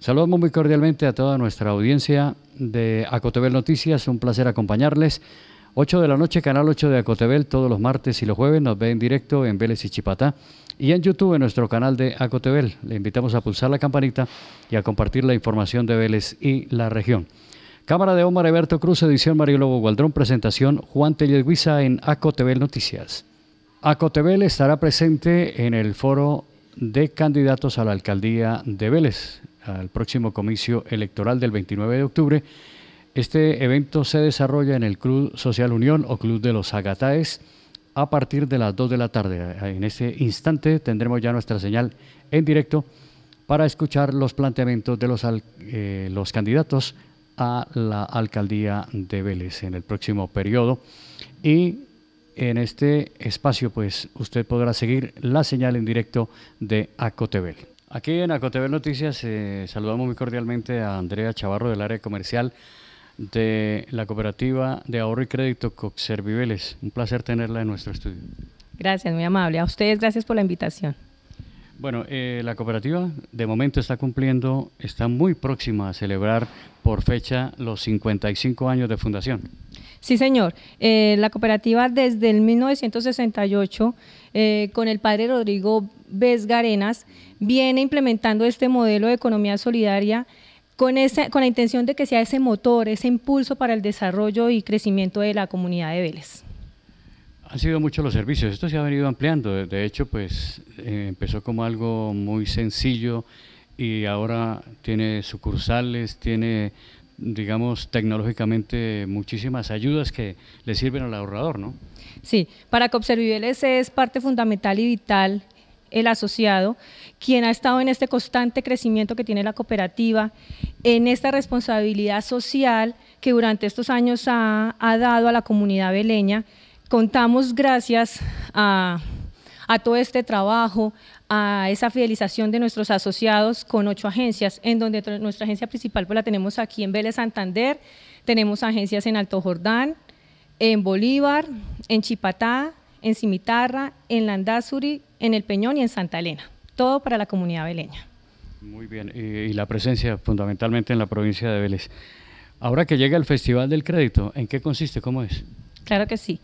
Saludamos muy cordialmente a toda nuestra audiencia de Acotebel Noticias, un placer acompañarles. 8 de la noche, Canal 8 de Acotebel, todos los martes y los jueves nos ven en directo en Vélez y Chipatá y en YouTube en nuestro canal de Acotebel. Le invitamos a pulsar la campanita y a compartir la información de Vélez y la región. Cámara de Omar Eberto Cruz, edición Mario Lobo Gualdrón, presentación Juan Telleguiza en Acotebel Noticias. Acotebel estará presente en el foro de candidatos a la alcaldía de Vélez al próximo comicio electoral del 29 de octubre. Este evento se desarrolla en el Club Social Unión o Club de los Agataes a partir de las 2 de la tarde. En este instante tendremos ya nuestra señal en directo para escuchar los planteamientos de los, eh, los candidatos a la alcaldía de Vélez en el próximo periodo. Y en este espacio, pues usted podrá seguir la señal en directo de ACOTEBEL. Aquí en Acotever Noticias eh, saludamos muy cordialmente a Andrea Chavarro del área comercial de la cooperativa de ahorro y crédito Coxerviveles. Un placer tenerla en nuestro estudio. Gracias, muy amable. A ustedes gracias por la invitación. Bueno, eh, la cooperativa de momento está cumpliendo, está muy próxima a celebrar por fecha los 55 años de fundación. Sí, señor. Eh, la cooperativa desde el 1968, eh, con el padre Rodrigo Garenas viene implementando este modelo de economía solidaria con, con la intención de que sea ese motor, ese impulso para el desarrollo y crecimiento de la comunidad de Vélez. Han sido muchos los servicios, esto se ha venido ampliando, de hecho pues eh, empezó como algo muy sencillo y ahora tiene sucursales, tiene digamos, tecnológicamente muchísimas ayudas que le sirven al ahorrador, ¿no? Sí, para ese es parte fundamental y vital el asociado, quien ha estado en este constante crecimiento que tiene la cooperativa, en esta responsabilidad social que durante estos años ha, ha dado a la comunidad beleña, contamos gracias a, todo este trabajo, a esa fidelización de nuestros asociados con ocho agencias, en donde nuestra agencia principal pues, la tenemos aquí en Vélez Santander, tenemos agencias en Alto Jordán, en Bolívar, en Chipatá, en Cimitarra, en Landazuri, en El Peñón y en Santa Elena. Todo para la comunidad veleña. Muy bien, y, la presencia fundamentalmente en la provincia de Vélez. Ahora que llega el Festival del Crédito, ¿en qué consiste? ¿Cómo es? Claro que sí.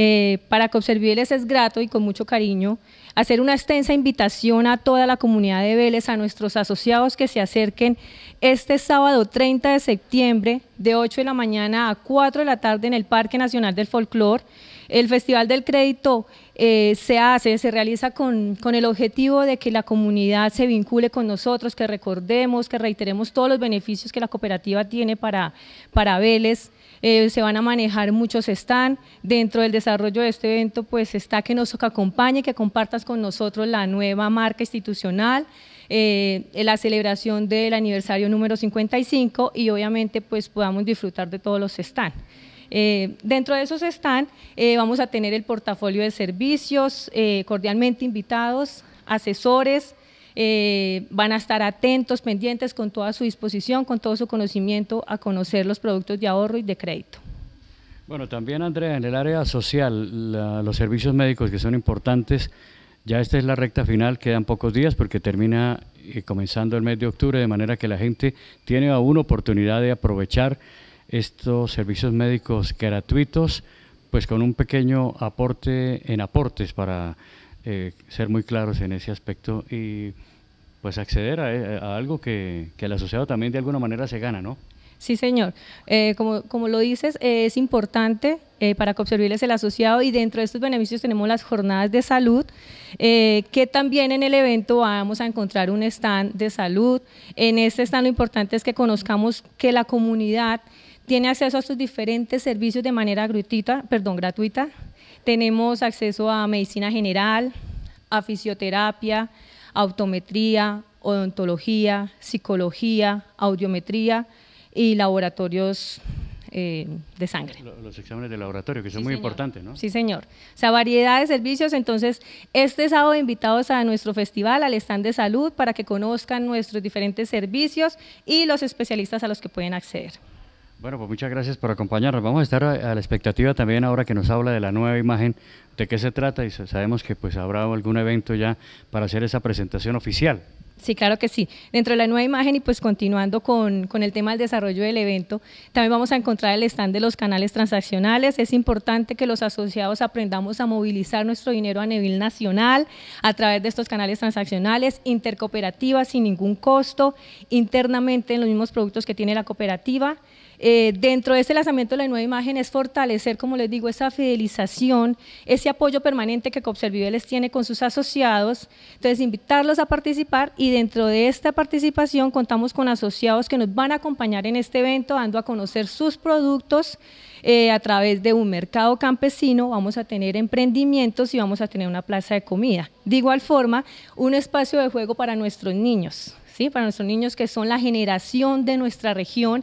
Eh, para que observibles es grato y con mucho cariño hacer una extensa invitación a toda la comunidad de Vélez, a nuestros asociados que se acerquen este sábado 30 de septiembre de 8 de la mañana a 4 de la tarde en el Parque Nacional del Folclor. El Festival del Crédito eh, se hace, se realiza con, el objetivo de que la comunidad se vincule con nosotros, que recordemos, que reiteremos todos los beneficios que la cooperativa tiene para, para Vélez eh, se van a manejar muchos stands, Dentro del desarrollo de este evento, pues está que nos acompañe, que compartas con nosotros la nueva marca institucional, eh, la celebración del aniversario número 55 y obviamente pues podamos disfrutar de todos los stands. Eh, dentro de esos stands vamos a tener el portafolio de servicios, cordialmente invitados, asesores, eh, van a estar atentos, pendientes, con toda su disposición, con todo su conocimiento a conocer los productos de ahorro y de crédito. Bueno, también Andrea, en el área social, los servicios médicos que son importantes, ya esta es la recta final, quedan pocos días porque termina eh, comenzando el mes de octubre, de manera que la gente tiene aún oportunidad de aprovechar estos servicios médicos gratuitos, pues con un pequeño aporte en aportes para eh, ser muy claros en ese aspecto y pues acceder a, eh, algo que, el asociado también de alguna manera se gana, ¿no? Sí, señor. Eh, como, lo dices, es importante eh, para observilles el asociado y dentro de estos beneficios tenemos las jornadas de salud, que también en el evento vamos a encontrar un stand de salud. En este stand lo importante es que conozcamos que la comunidad tiene acceso a sus diferentes servicios de manera gratuita, perdón, gratuita, tenemos acceso a medicina general, a fisioterapia, autometría, odontología, psicología, audiometría y laboratorios eh, de sangre. Los exámenes de laboratorio, que son muy importantes, ¿no? Sí, señor. O sea, variedad de servicios. Entonces, este sábado invitados a nuestro festival, al stand de salud, para que conozcan nuestros diferentes servicios y los especialistas a los que pueden acceder. Bueno, pues muchas gracias por acompañarnos. Vamos a estar a, la expectativa también ahora que nos habla de la nueva imagen, de qué se trata y sabemos que pues habrá algún evento ya para hacer esa presentación oficial. Sí, claro que sí. Dentro de la nueva imagen y pues continuando con, con el tema del desarrollo del evento, también vamos a encontrar el stand de los canales transaccionales. Es importante que los asociados aprendamos a movilizar nuestro dinero a nivel nacional a través de estos canales transaccionales, intercooperativas sin ningún costo, internamente en los mismos productos que tiene la cooperativa. Eh, dentro de este lanzamiento de la nueva imagen es fortalecer, como les digo, esa fidelización, ese apoyo permanente que les tiene con sus asociados. Entonces, invitarlos a participar y dentro de esta participación contamos con asociados que nos van a acompañar en este evento, dando a conocer sus productos eh, a través de un mercado campesino. Vamos a tener emprendimientos y vamos a tener una plaza de comida. De igual forma, un espacio de juego para nuestros niños. ¿Sí? para nuestros niños que son la generación de nuestra región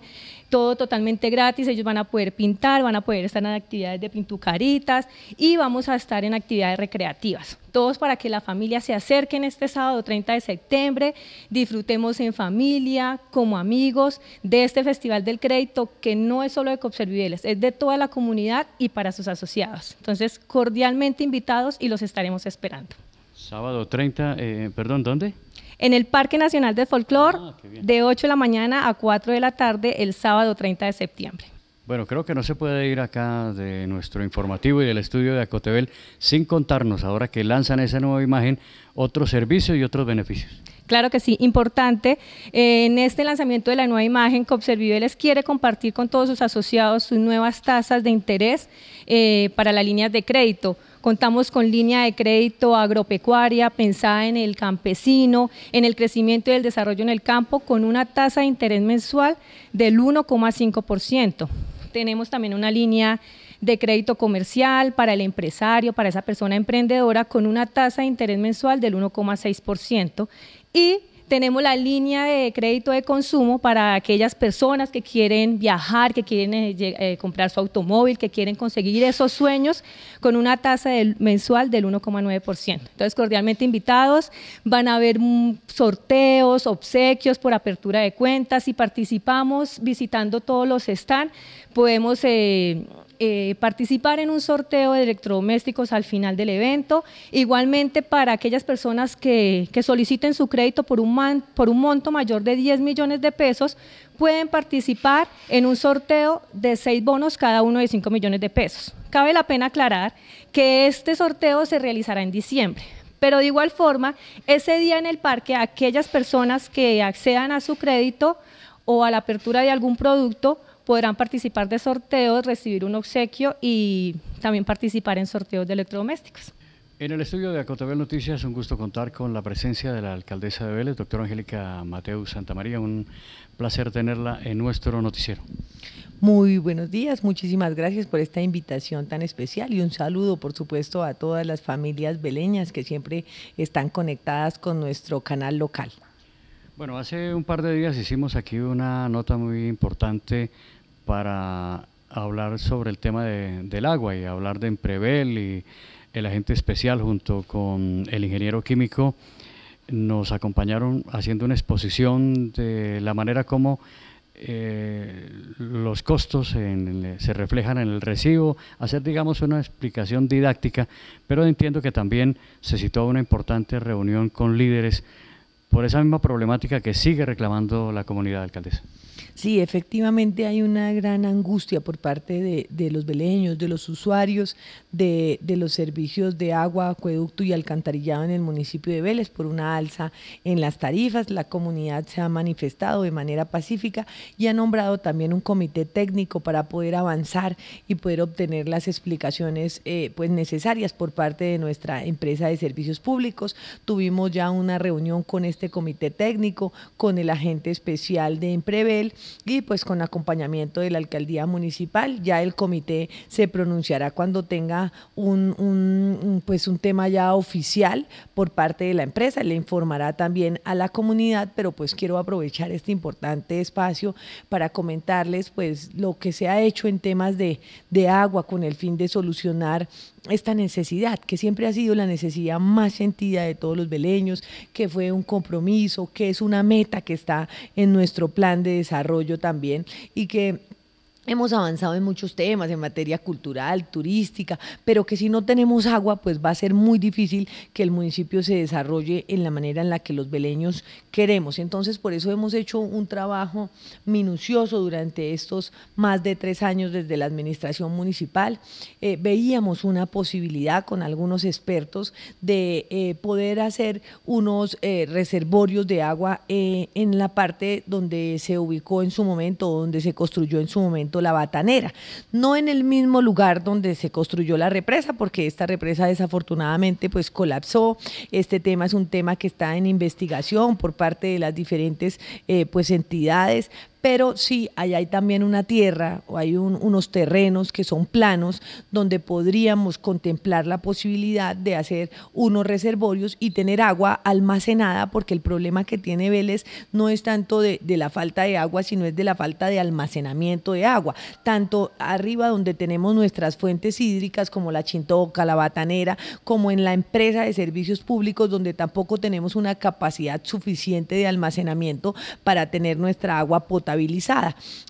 todo totalmente gratis, ellos van a poder pintar, van a poder estar en actividades de pintucaritas y vamos a estar en actividades recreativas. Todos para que la familia se acerque en este sábado 30 de septiembre, disfrutemos en familia, como amigos, de este Festival del Crédito que no es solo de Copserviveles, es de toda la comunidad y para sus asociados. Entonces, cordialmente invitados y los estaremos esperando. Sábado 30, eh, perdón, ¿dónde? en el Parque Nacional ah, de Folklore, de 8 de la mañana a 4 de la tarde el sábado 30 de septiembre. Bueno, creo que no se puede ir acá de nuestro informativo y del estudio de Acotebel sin contarnos, ahora que lanzan esa nueva imagen, otros servicios y otros beneficios. Claro que sí, importante. Eh, en este lanzamiento de la nueva imagen, COBSERVIVELES quiere compartir con todos sus asociados sus nuevas tasas de interés eh, para las líneas de crédito Contamos con línea de crédito agropecuaria pensada en el campesino, en el crecimiento y el desarrollo en el campo, con una tasa de interés mensual del 1,5%. Tenemos también una línea de crédito comercial para el empresario, para esa persona emprendedora, con una tasa de interés mensual del 1,6%. Y tenemos la línea de crédito de consumo para aquellas personas que quieren viajar, que quieren eh, eh, comprar su automóvil, que quieren conseguir esos sueños con una tasa mensual del 1,9%. Entonces, cordialmente invitados, van a haber sorteos, obsequios por apertura de cuentas. Si participamos visitando todos los stands, podemos... Eh, eh, participar en un sorteo de electrodomésticos al final del evento. Igualmente para aquellas personas que, soliciten su crédito por un, por un monto mayor de 10 millones de pesos, pueden participar en un sorteo de seis bonos, cada uno de 5 millones de pesos. Cabe la pena aclarar que este sorteo se realizará en diciembre. Pero de igual forma, ese día en el parque, aquellas personas que accedan a su crédito o a la apertura de algún producto podrán participar de sorteos, recibir un obsequio y también participar en sorteos de electrodomésticos. En el estudio de Acotabel Noticias, un gusto contar con la presencia de la alcaldesa de Vélez, doctora Angélica Mateu Santamaría. Un placer tenerla en nuestro noticiero. Muy buenos días, muchísimas gracias por esta invitación tan especial y un saludo, por supuesto, a todas las familias veleñas que siempre están conectadas con nuestro canal local. Bueno, hace un par de días hicimos aquí una nota muy importante para hablar sobre el tema del agua y hablar de Emprevel y el agente especial junto con el ingeniero químico nos acompañaron haciendo una exposición de la manera como eh, los costos se reflejan en el recibo, hacer digamos una explicación didáctica, pero entiendo que también se citó una importante reunión con líderes por esa misma problemática que sigue reclamando la comunidad alcaldesa. Sí, efectivamente hay una gran angustia por parte de, los beleños, de los usuarios de, los servicios de agua, acueducto y alcantarillado en el municipio de Vélez por una alza en las tarifas. La comunidad se ha manifestado de manera pacífica y ha nombrado también un comité técnico para poder avanzar y poder obtener las explicaciones eh, pues necesarias por parte de nuestra empresa de servicios públicos. Tuvimos ya una reunión con este este comité técnico, con el agente especial de Emprevel y pues con acompañamiento de la alcaldía municipal. Ya el comité se pronunciará cuando tenga un, pues un tema ya oficial por parte de la empresa, le informará también a la comunidad, pero pues quiero aprovechar este importante espacio para comentarles pues lo que se ha hecho en temas de, de agua con el fin de solucionar esta necesidad, que siempre ha sido la necesidad más sentida de todos los veleños, que fue un compromiso qué es una meta que está en nuestro plan de desarrollo también y que Hemos avanzado en muchos temas, en materia cultural, turística, pero que si no tenemos agua, pues va a ser muy difícil que el municipio se desarrolle en la manera en la que los beleños queremos. Entonces, por eso hemos hecho un trabajo minucioso durante estos más de tres años desde la administración municipal. Eh, veíamos una posibilidad con algunos expertos de eh, poder hacer unos eh, reservorios de agua en la parte donde se ubicó en su momento, donde se construyó en su momento la Batanera, no en el mismo lugar donde se construyó la represa, porque esta represa desafortunadamente pues colapsó. Este tema es un tema que está en investigación por parte de las diferentes eh, pues entidades, pero sí, allá hay también una tierra o hay unos terrenos que son planos donde podríamos contemplar la posibilidad de hacer unos reservorios y tener agua almacenada, porque el problema que tiene Vélez no es tanto de, de la falta de agua, sino es de la falta de almacenamiento de agua, tanto arriba donde tenemos nuestras fuentes hídricas como la Chintoca, la Batanera, como en la empresa de servicios públicos donde tampoco tenemos una capacidad suficiente de almacenamiento para tener nuestra agua potable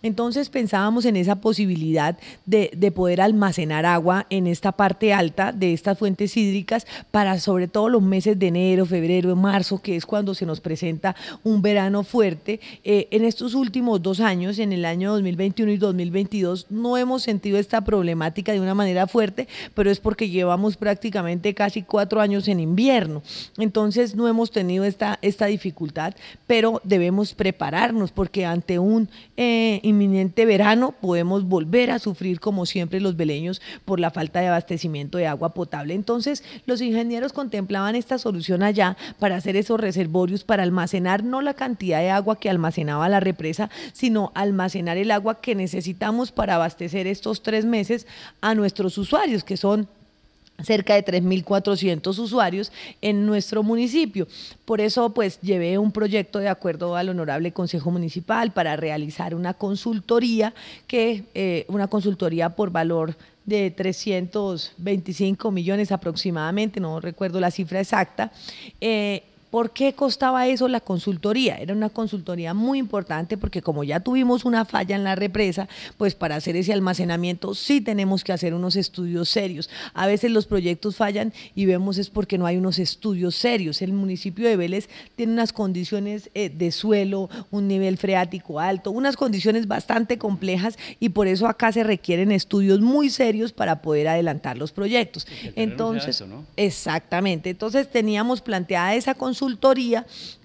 entonces pensábamos en esa posibilidad de, poder almacenar agua en esta parte alta de estas fuentes hídricas para sobre todo los meses de enero, febrero, marzo, que es cuando se nos presenta un verano fuerte. Eh, en estos últimos dos años, en el año 2021 y 2022, no hemos sentido esta problemática de una manera fuerte, pero es porque llevamos prácticamente casi cuatro años en invierno. Entonces no hemos tenido esta, esta dificultad, pero debemos prepararnos porque ante un un eh, inminente verano podemos volver a sufrir como siempre los beleños por la falta de abastecimiento de agua potable. Entonces, los ingenieros contemplaban esta solución allá para hacer esos reservorios para almacenar no la cantidad de agua que almacenaba la represa, sino almacenar el agua que necesitamos para abastecer estos tres meses a nuestros usuarios, que son cerca de 3.400 usuarios en nuestro municipio. Por eso, pues, llevé un proyecto de acuerdo al Honorable Consejo Municipal para realizar una consultoría, que eh, una consultoría por valor de 325 millones aproximadamente, no recuerdo la cifra exacta, eh, ¿Por qué costaba eso la consultoría? Era una consultoría muy importante porque como ya tuvimos una falla en la represa, pues para hacer ese almacenamiento sí tenemos que hacer unos estudios serios. A veces los proyectos fallan y vemos es porque no hay unos estudios serios. El municipio de Vélez tiene unas condiciones eh, de suelo, un nivel freático alto, unas condiciones bastante complejas y por eso acá se requieren estudios muy serios para poder adelantar los proyectos. Entonces, exactamente. Entonces teníamos planteada esa consulta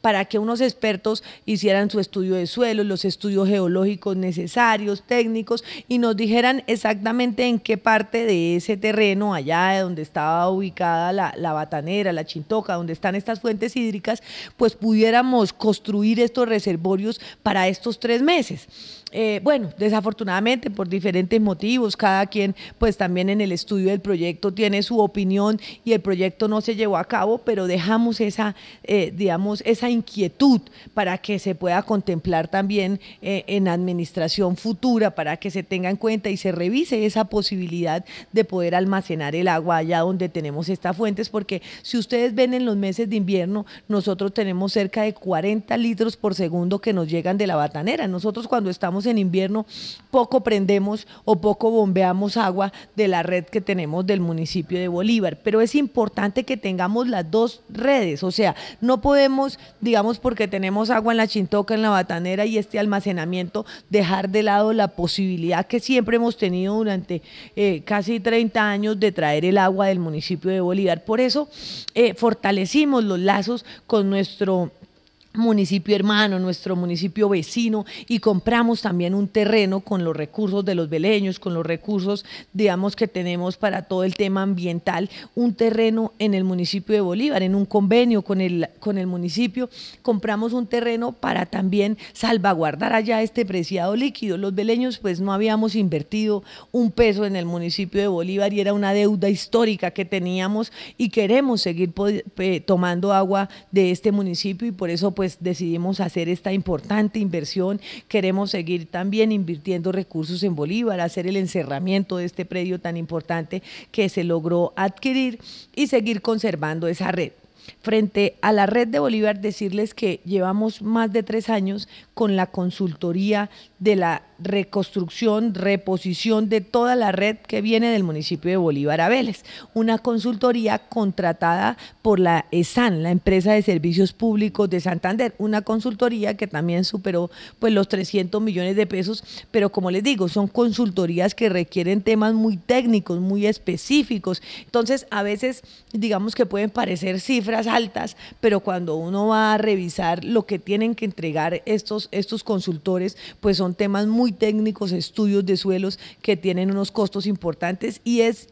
para que unos expertos hicieran su estudio de suelo, los estudios geológicos necesarios, técnicos, y nos dijeran exactamente en qué parte de ese terreno, allá de donde estaba ubicada la, la batanera, la chintoca, donde están estas fuentes hídricas, pues pudiéramos construir estos reservorios para estos tres meses. Eh, bueno, desafortunadamente por diferentes motivos, cada quien pues también en el estudio del proyecto tiene su opinión y el proyecto no se llevó a cabo, pero dejamos esa, eh, digamos, esa inquietud para que se pueda contemplar también eh, en administración futura, para que se tenga en cuenta y se revise esa posibilidad de poder almacenar el agua allá donde tenemos estas fuentes, porque si ustedes ven en los meses de invierno, nosotros tenemos cerca de 40 litros por segundo que nos llegan de la batanera. Nosotros cuando estamos en invierno, poco prendemos o poco bombeamos agua de la red que tenemos del municipio de Bolívar. Pero es importante que tengamos las dos redes, o sea, no podemos, digamos, porque tenemos agua en la Chintoca, en la Batanera y este almacenamiento, dejar de lado la posibilidad que siempre hemos tenido durante eh, casi 30 años de traer el agua del municipio de Bolívar. Por eso eh, fortalecimos los lazos con nuestro municipio hermano, nuestro municipio vecino, y compramos también un terreno con los recursos de los beleños, con los recursos, digamos, que tenemos para todo el tema ambiental, un terreno en el municipio de Bolívar, en un convenio con el, con el municipio, compramos un terreno para también salvaguardar allá este preciado líquido. Los beleños, pues no habíamos invertido un peso en el municipio de Bolívar y era una deuda histórica que teníamos y queremos seguir eh, tomando agua de este municipio y por eso pues, pues decidimos hacer esta importante inversión. Queremos seguir también invirtiendo recursos en Bolívar, hacer el encerramiento de este predio tan importante que se logró adquirir y seguir conservando esa red frente a la red de Bolívar decirles que llevamos más de tres años con la consultoría de la reconstrucción, reposición de toda la red que viene del municipio de Bolívar a Vélez. Una consultoría contratada por la ESAN, la empresa de servicios públicos de Santander. Una consultoría que también superó pues, los 300 millones de pesos, pero como les digo, son consultorías que requieren temas muy técnicos, muy específicos. Entonces, a veces, digamos que pueden parecer cifras altas, pero cuando uno va a revisar lo que tienen que entregar estos, estos consultores, pues son temas muy técnicos, estudios de suelos que tienen unos costos importantes y es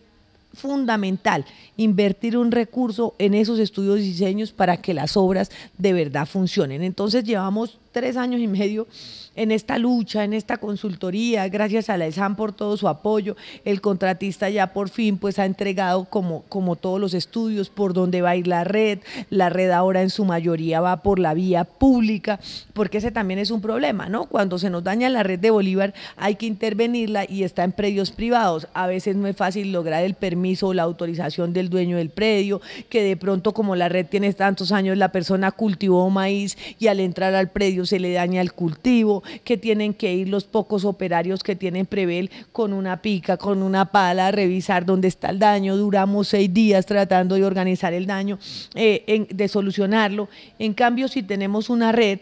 fundamental invertir un recurso en esos estudios y diseños para que las obras de verdad funcionen. Entonces llevamos tres años y medio en esta lucha, en esta consultoría, gracias a la ESAM por todo su apoyo, el contratista ya por fin pues ha entregado como, como todos los estudios por dónde va a ir la red, la red ahora en su mayoría va por la vía pública, porque ese también es un problema, ¿no? Cuando se nos daña la red de Bolívar hay que intervenirla y está en predios privados, a veces no es fácil lograr el permiso o la autorización del dueño del predio, que de pronto como la red tiene tantos años la persona cultivó maíz y al entrar al predio se le daña el cultivo, que tienen que ir los pocos operarios que tienen Prevel con una pica, con una pala, a revisar dónde está el daño. Duramos seis días tratando de organizar el daño, eh, de solucionarlo. En cambio, si tenemos una red,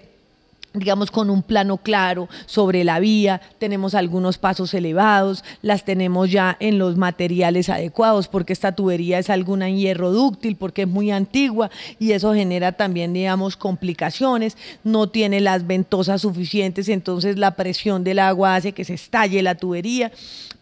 digamos, con un plano claro sobre la vía, tenemos algunos pasos elevados, las tenemos ya en los materiales adecuados, porque esta tubería es alguna en hierro dúctil, porque es muy antigua y eso genera también, digamos, complicaciones, no tiene las ventosas suficientes, entonces la presión del agua hace que se estalle la tubería.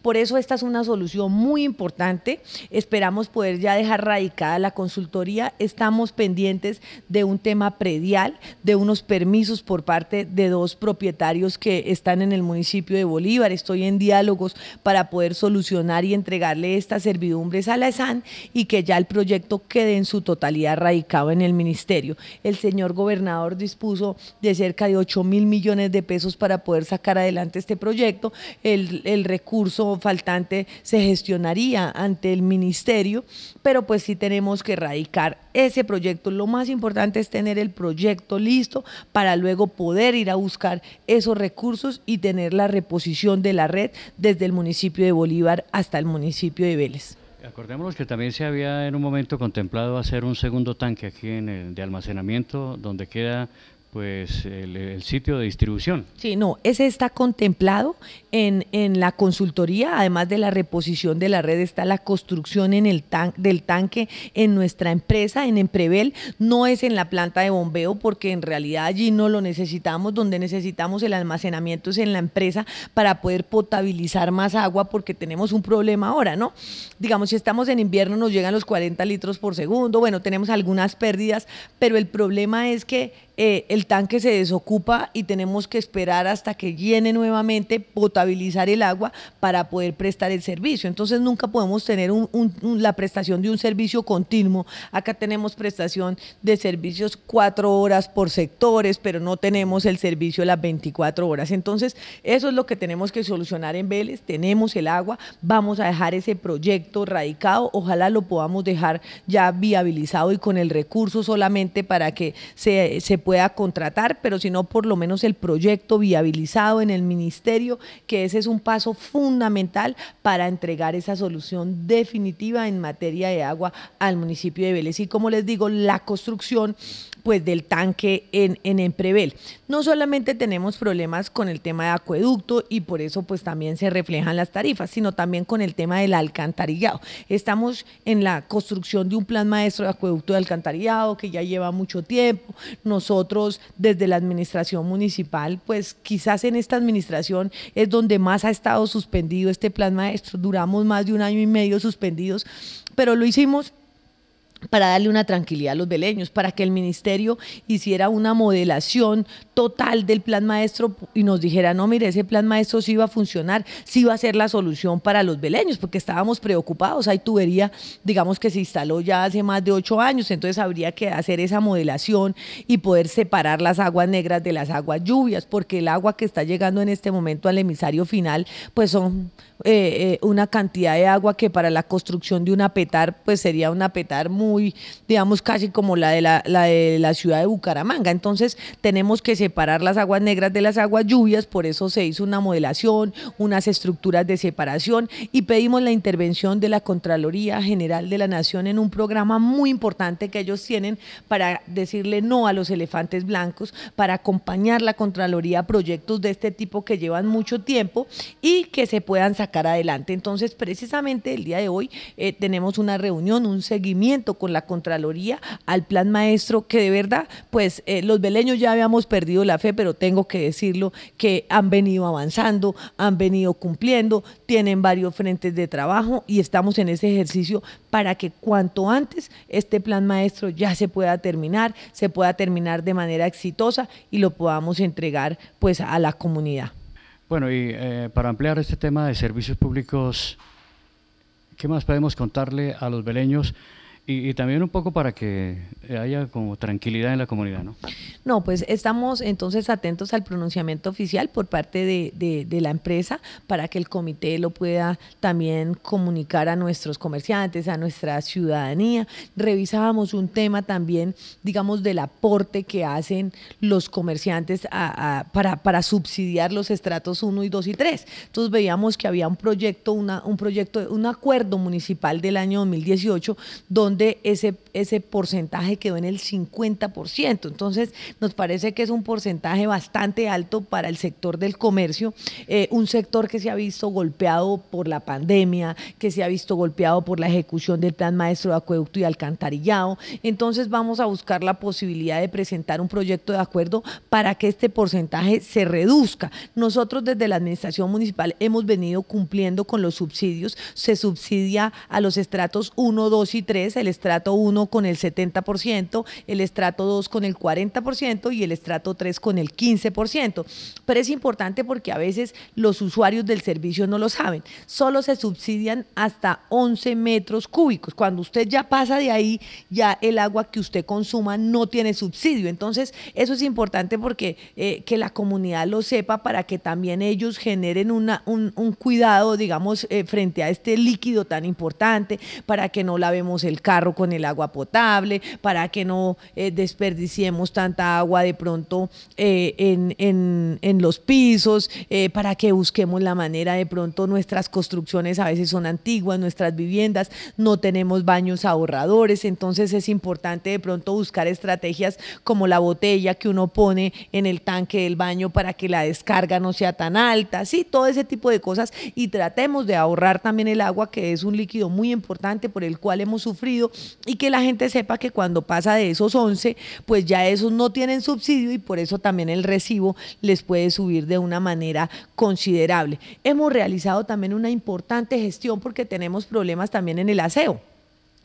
Por eso esta es una solución muy importante, esperamos poder ya dejar radicada la consultoría, estamos pendientes de un tema predial, de unos permisos por parte de dos propietarios que están en el municipio de Bolívar. Estoy en diálogos para poder solucionar y entregarle estas servidumbres a la SAN y que ya el proyecto quede en su totalidad radicado en el ministerio. El señor gobernador dispuso de cerca de 8 mil millones de pesos para poder sacar adelante este proyecto. El, el recurso faltante se gestionaría ante el ministerio, pero pues sí tenemos que radicar ese proyecto. Lo más importante es tener el proyecto listo para luego poder ir a buscar esos recursos y tener la reposición de la red desde el municipio de Bolívar hasta el municipio de Vélez. Acordémonos que también se había en un momento contemplado hacer un segundo tanque aquí en el de almacenamiento, donde queda pues el, sitio de distribución. Sí, no, ese está contemplado en, en, la consultoría, además de la reposición de la red, está la construcción en el del tanque en nuestra empresa, en Emprevel, no es en la planta de bombeo, porque en realidad allí no lo necesitamos, donde necesitamos el almacenamiento es en la empresa para poder potabilizar más agua, porque tenemos un problema ahora, ¿no? Digamos, si estamos en invierno nos llegan los 40 litros por segundo, bueno, tenemos algunas pérdidas, pero el problema es que eh, el tanque se desocupa y tenemos que esperar hasta que llene nuevamente, potabilizar el agua para poder prestar el servicio. Entonces nunca podemos tener la prestación de un servicio continuo. Acá tenemos prestación de servicios cuatro horas por sectores, pero no tenemos el servicio las 24 horas. Entonces eso es lo que tenemos que solucionar en Vélez. Tenemos el agua, vamos a dejar ese proyecto radicado. Ojalá lo podamos dejar ya viabilizado y con el recurso solamente para que se, se pueda contratar, pero si no, por lo menos el proyecto viabilizado en el ministerio, que ese es un paso fundamental para entregar esa solución definitiva en materia de agua al municipio de Vélez. Y como les digo, la construcción pues del tanque en, en No solamente tenemos problemas con el tema de acueducto y por eso pues también se reflejan las tarifas, sino también con el tema del alcantarillado. Estamos en la construcción de un plan maestro de acueducto de alcantarillado que ya lleva mucho tiempo. Nosotros desde la administración municipal, pues quizás en esta administración es donde más ha estado suspendido este plan maestro. Duramos más de un año y medio suspendidos, pero lo hicimos para darle una tranquilidad a los beleños, para que el ministerio hiciera una modelación total del plan maestro y nos dijera, no, mire, ese plan maestro sí iba a funcionar, sí va a ser la solución para los beleños, porque estábamos preocupados, hay tubería, digamos que se instaló ya hace más de ocho años, entonces habría que hacer esa modelación y poder separar las aguas negras de las aguas lluvias, porque el agua que está llegando en este momento al emisario final, pues son eh, eh, una cantidad de agua que para la construcción de una petar, pues sería una petar muy digamos, casi como la de la, de la ciudad de Bucaramanga. Entonces tenemos que separar las aguas negras de las aguas lluvias, por eso se hizo una modelación, unas estructuras de separación y pedimos la intervención de la Contraloría General de la Nación en un programa muy importante que ellos tienen para decirle no a los elefantes blancos, para acompañar la Contraloría a proyectos de este tipo que llevan mucho tiempo y que se puedan sacar adelante. Entonces, precisamente el día de hoy eh, tenemos una reunión, un seguimiento con con la Contraloría al plan maestro que de verdad, pues eh, los beleños ya habíamos perdido la fe, pero tengo que decirlo que han venido avanzando, han venido cumpliendo, tienen varios frentes de trabajo y estamos en ese ejercicio para que cuanto antes este plan maestro ya se pueda terminar, se pueda terminar de manera exitosa y lo podamos entregar pues a la comunidad. Bueno, y eh, para ampliar este tema de servicios públicos, ¿qué más podemos contarle a los beleños? Y, también un poco para que haya como tranquilidad en la comunidad, ¿no? No, pues estamos entonces atentos al pronunciamiento oficial por parte de, la empresa para que el comité lo pueda también comunicar a nuestros comerciantes, a nuestra ciudadanía. Revisábamos un tema también, digamos, del aporte que hacen los comerciantes para, subsidiar los estratos 1 y 2 y 3. Entonces veíamos que había un proyecto, un proyecto, un acuerdo municipal del año 2018 donde donde ese, ese porcentaje quedó en el 50%. Entonces, nos parece que es un porcentaje bastante alto para el sector del comercio, eh, un sector que se ha visto golpeado por la pandemia, que se ha visto golpeado por la ejecución del Plan Maestro de Acueducto y Alcantarillado. Entonces, vamos a buscar la posibilidad de presentar un proyecto de acuerdo para que este porcentaje se reduzca. Nosotros desde la Administración Municipal hemos venido cumpliendo con los subsidios. Se subsidia a los estratos 1, 2 y 3 el estrato 1 con el 70%, el estrato 2 con el 40% y el estrato 3 con el 15%. Pero es importante porque a veces los usuarios del servicio no lo saben. Solo se subsidian hasta 11 metros cúbicos. Cuando usted ya pasa de ahí, ya el agua que usted consuma no tiene subsidio. Entonces, eso es importante porque eh, que la comunidad lo sepa para que también ellos generen un, cuidado, digamos, eh, frente a este líquido tan importante, para que no lavemos el carro con el agua potable, para que no eh, desperdiciemos tanta agua de pronto eh, en, los pisos, eh, para que busquemos la manera de pronto nuestras construcciones a veces son antiguas, nuestras viviendas, no tenemos baños ahorradores, entonces es importante de pronto buscar estrategias como la botella que uno pone en el tanque del baño para que la descarga no sea tan alta, sí, todo ese tipo de cosas y tratemos de ahorrar también el agua que es un líquido muy importante por el cual hemos sufrido y que la gente sepa que cuando pasa de esos 11, pues ya esos no tienen subsidio y por eso también el recibo les puede subir de una manera considerable. Hemos realizado también una importante gestión porque tenemos problemas también en el aseo.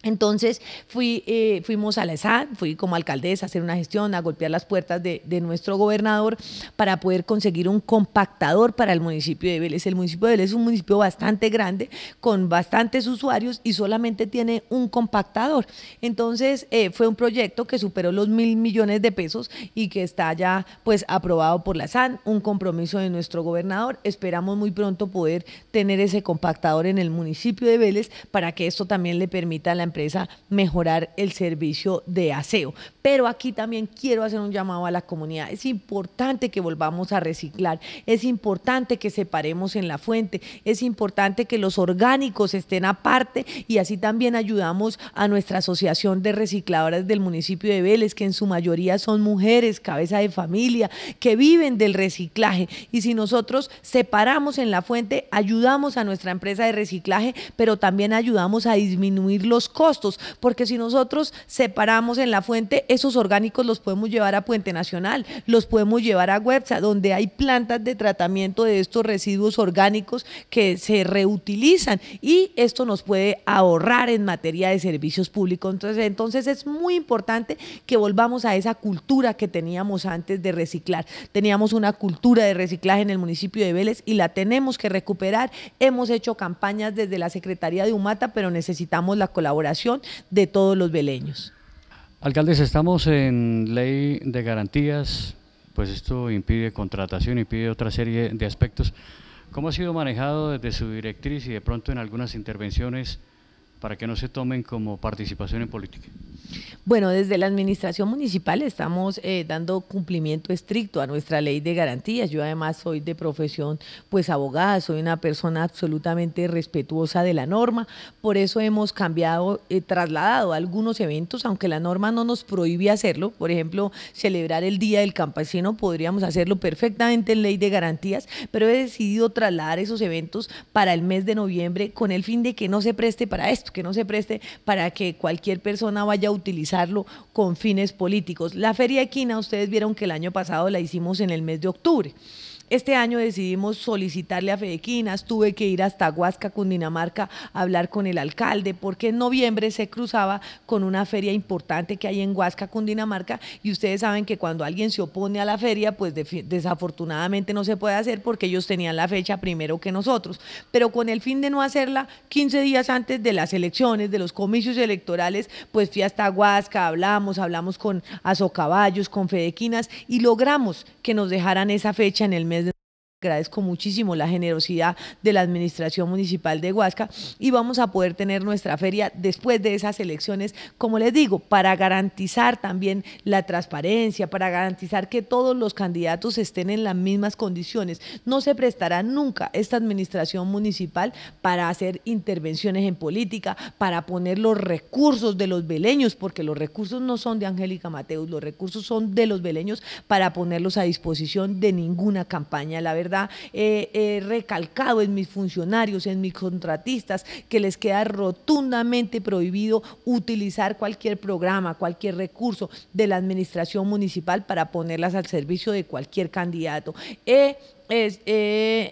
Entonces eh, fuimos a la SAN, fui como alcaldesa a hacer una gestión, a golpear las puertas de, nuestro gobernador para poder conseguir un compactador para el municipio de Vélez. El municipio de Vélez es un municipio bastante grande, con bastantes usuarios y solamente tiene un compactador. Entonces eh, fue un proyecto que superó los mil millones de pesos y que está ya pues aprobado por la SAN, un compromiso de nuestro gobernador. Esperamos muy pronto poder tener ese compactador en el municipio de Vélez para que esto también le permita a la empresa mejorar el servicio de aseo. Pero aquí también quiero hacer un llamado a la comunidad. Es importante que volvamos a reciclar, es importante que separemos en la fuente, es importante que los orgánicos estén aparte y así también ayudamos a nuestra asociación de recicladoras del municipio de Vélez, que en su mayoría son mujeres, cabeza de familia, que viven del reciclaje. Y si nosotros separamos en la fuente, ayudamos a nuestra empresa de reciclaje, pero también ayudamos a disminuir los costos, porque si nosotros separamos en la fuente, esos orgánicos los podemos llevar a Puente Nacional, los podemos llevar a Websa, donde hay plantas de tratamiento de estos residuos orgánicos que se reutilizan y esto nos puede ahorrar en materia de servicios públicos. Entonces, entonces es muy importante que volvamos a esa cultura que teníamos antes de reciclar. Teníamos una cultura de reciclaje en el municipio de Vélez y la tenemos que recuperar. Hemos hecho campañas desde la Secretaría de Humata, pero necesitamos la colaboración de todos los veleños. Alcaldes, estamos en ley de garantías, pues esto impide contratación, impide otra serie de aspectos. ¿Cómo ha sido manejado desde su directriz y de pronto en algunas intervenciones para que no se tomen como participación en política? Bueno, desde la administración municipal estamos eh, dando cumplimiento estricto a nuestra ley de garantías. Yo además soy de profesión pues abogada, soy una persona absolutamente respetuosa de la norma. Por eso hemos cambiado, eh, trasladado algunos eventos, aunque la norma no nos prohíbe hacerlo. Por ejemplo, celebrar el Día del Campesino podríamos hacerlo perfectamente en ley de garantías, pero he decidido trasladar esos eventos para el mes de noviembre con el fin de que no se preste para esto que no se preste para que cualquier persona vaya a utilizarlo con fines políticos. La Feria Equina, ustedes vieron que el año pasado la hicimos en el mes de octubre. Este año decidimos solicitarle a Fedequinas, tuve que ir hasta Huasca, Cundinamarca, a hablar con el alcalde, porque en noviembre se cruzaba con una feria importante que hay en Huasca, Cundinamarca, y ustedes saben que cuando alguien se opone a la feria, pues desafortunadamente no se puede hacer porque ellos tenían la fecha primero que nosotros. Pero con el fin de no hacerla 15 días antes de las elecciones, de los comicios electorales, pues fui hasta Huasca, hablamos, hablamos con Azocaballos, con Fedequinas, y logramos que nos dejaran esa fecha en el mes Agradezco muchísimo la generosidad de la Administración Municipal de Huasca y vamos a poder tener nuestra feria después de esas elecciones, como les digo, para garantizar también la transparencia, para garantizar que todos los candidatos estén en las mismas condiciones. No se prestará nunca esta Administración Municipal para hacer intervenciones en política, para poner los recursos de los veleños, porque los recursos no son de Angélica Mateus, los recursos son de los veleños, para ponerlos a disposición de ninguna campaña. La verdad He recalcado en mis funcionarios, en mis contratistas, que les queda rotundamente prohibido utilizar cualquier programa, cualquier recurso de la administración municipal para ponerlas al servicio de cualquier candidato. He es,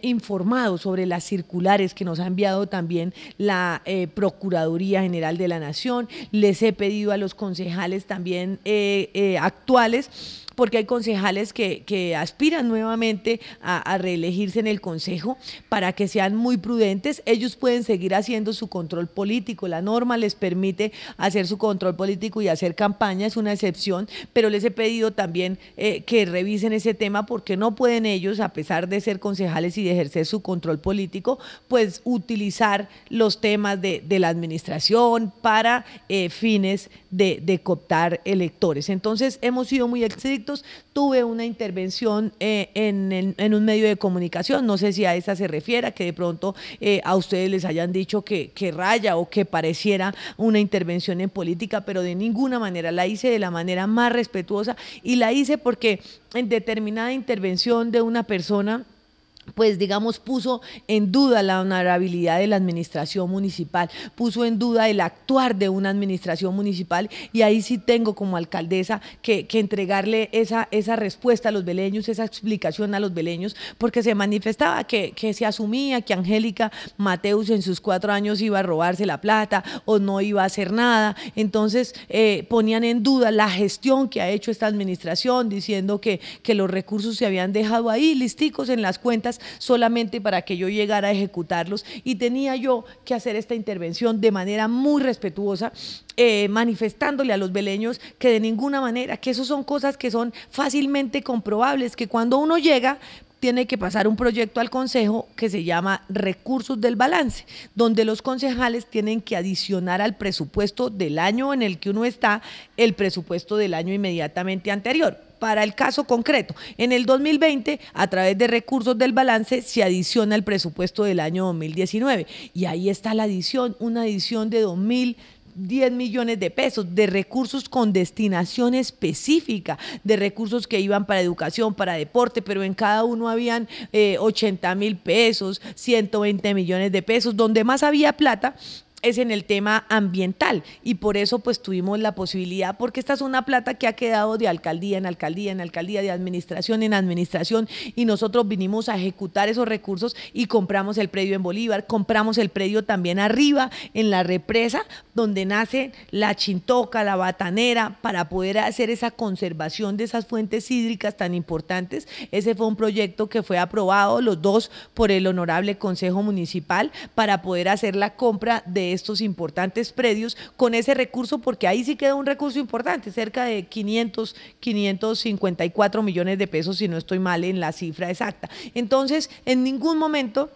informado sobre las circulares que nos ha enviado también la eh, Procuraduría General de la Nación. Les he pedido a los concejales también eh, eh, actuales porque hay concejales que, aspiran nuevamente a, reelegirse en el Consejo para que sean muy prudentes. Ellos pueden seguir haciendo su control político. La norma les permite hacer su control político y hacer campaña, es una excepción, pero les he pedido también eh, que revisen ese tema porque no pueden ellos, a pesar de ser concejales y de ejercer su control político, pues utilizar los temas de, la administración para eh, fines de, de cooptar electores. Entonces hemos sido muy estrictos tuve una intervención eh, en, un medio de comunicación, no sé si a esa se refiera, que de pronto eh, a ustedes les hayan dicho que raya o que pareciera una intervención en política, pero de ninguna manera la hice de la manera más respetuosa y la hice porque en determinada intervención de una persona pues digamos puso en duda la honorabilidad de la administración municipal, puso en duda el actuar de una administración municipal y ahí sí tengo como alcaldesa que, entregarle esa, esa respuesta a los veleños, esa explicación a los veleños porque se manifestaba que, se asumía que Angélica Mateus en sus cuatro años iba a robarse la plata o no iba a hacer nada, entonces eh, ponían en duda la gestión que ha hecho esta administración diciendo que, que los recursos se habían dejado ahí listicos en las cuentas solamente para que yo llegara a ejecutarlos y tenía yo que hacer esta intervención de manera muy respetuosa, eh, manifestándole a los beleños que de ninguna manera, que eso son cosas que son fácilmente comprobables, que cuando uno llega tiene que pasar un proyecto al Consejo que se llama Recursos del Balance, donde los concejales tienen que adicionar al presupuesto del año en el que uno está el presupuesto del año inmediatamente anterior para el caso concreto. En el 2020, a través de recursos del balance, se adiciona el presupuesto del año 2019. Y ahí está la adición, una adición de 2.010 millones de pesos de recursos con destinación específica, de recursos que iban para educación, para deporte, pero en cada uno habían 80 eh, mil pesos, 120 millones de pesos. Donde más había plata es en el tema ambiental y por eso pues tuvimos la posibilidad, porque esta es una plata que ha quedado de alcaldía en alcaldía, en alcaldía, de administración en administración y nosotros vinimos a ejecutar esos recursos y compramos el predio en Bolívar, compramos el predio también arriba en la represa donde nace la chintoca, la batanera, para poder hacer esa conservación de esas fuentes hídricas tan importantes. Ese fue un proyecto que fue aprobado los dos por el honorable Consejo Municipal para poder hacer la compra de estos importantes predios con ese recurso, porque ahí sí queda un recurso importante, cerca de 500, 554 millones de pesos, si no estoy mal en la cifra exacta. Entonces, en ningún momento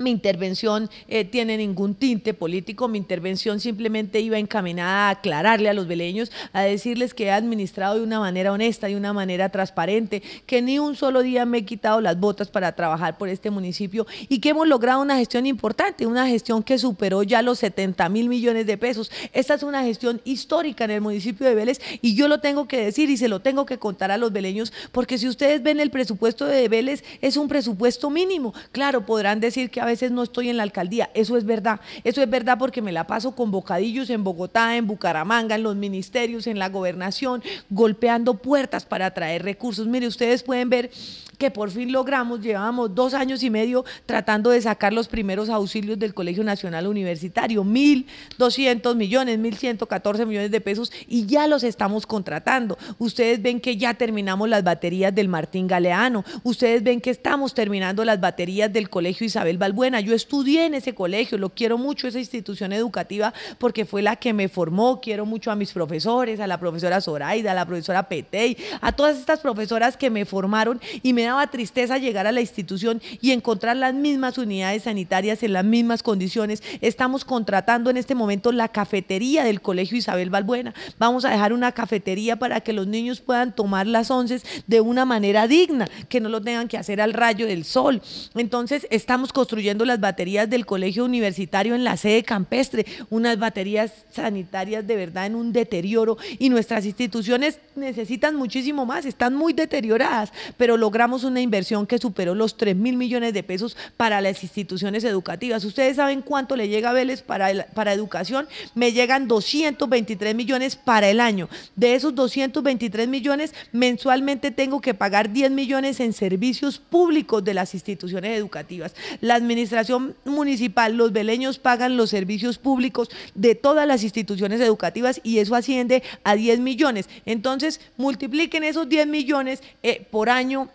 mi intervención eh, tiene ningún tinte político, mi intervención simplemente iba encaminada a aclararle a los veleños, a decirles que he administrado de una manera honesta, de una manera transparente, que ni un solo día me he quitado las botas para trabajar por este municipio y que hemos logrado una gestión importante, una gestión que superó ya los 70 mil millones de pesos. Esta es una gestión histórica en el municipio de Vélez y yo lo tengo que decir y se lo tengo que contar a los veleños, porque si ustedes ven el presupuesto de Vélez, es un presupuesto mínimo. Claro, podrán decir que veces no estoy en la alcaldía. Eso es verdad. Eso es verdad porque me la paso con bocadillos en Bogotá, en Bucaramanga, en los ministerios, en la gobernación, golpeando puertas para traer recursos. Mire, ustedes pueden ver que por fin logramos, llevamos dos años y medio tratando de sacar los primeros auxilios del Colegio Nacional Universitario, 1.200 millones, mil 1.114 millones de pesos y ya los estamos contratando. Ustedes ven que ya terminamos las baterías del Martín Galeano, ustedes ven que estamos terminando las baterías del Colegio Isabel balbu buena. Yo estudié en ese colegio, lo quiero mucho, esa institución educativa, porque fue la que me formó. Quiero mucho a mis profesores, a la profesora Zoraida, a la profesora Petey, a todas estas profesoras que me formaron y me daba tristeza llegar a la institución y encontrar las mismas unidades sanitarias en las mismas condiciones. Estamos contratando en este momento la cafetería del Colegio Isabel Balbuena. Vamos a dejar una cafetería para que los niños puedan tomar las once de una manera digna, que no lo tengan que hacer al rayo del sol. Entonces, estamos construyendo las baterías del colegio universitario en la sede campestre, unas baterías sanitarias de verdad en un deterioro y nuestras instituciones necesitan muchísimo más, están muy deterioradas, pero logramos una inversión que superó los 3 mil millones de pesos para las instituciones educativas. Ustedes saben cuánto le llega a Vélez para, para educación, me llegan 223 millones para el año. De esos 223 millones, mensualmente tengo que pagar 10 millones en servicios públicos de las instituciones educativas. Las administración municipal, los beleños pagan los servicios públicos de todas las instituciones educativas y eso asciende a 10 millones. Entonces, multipliquen esos 10 millones eh, por año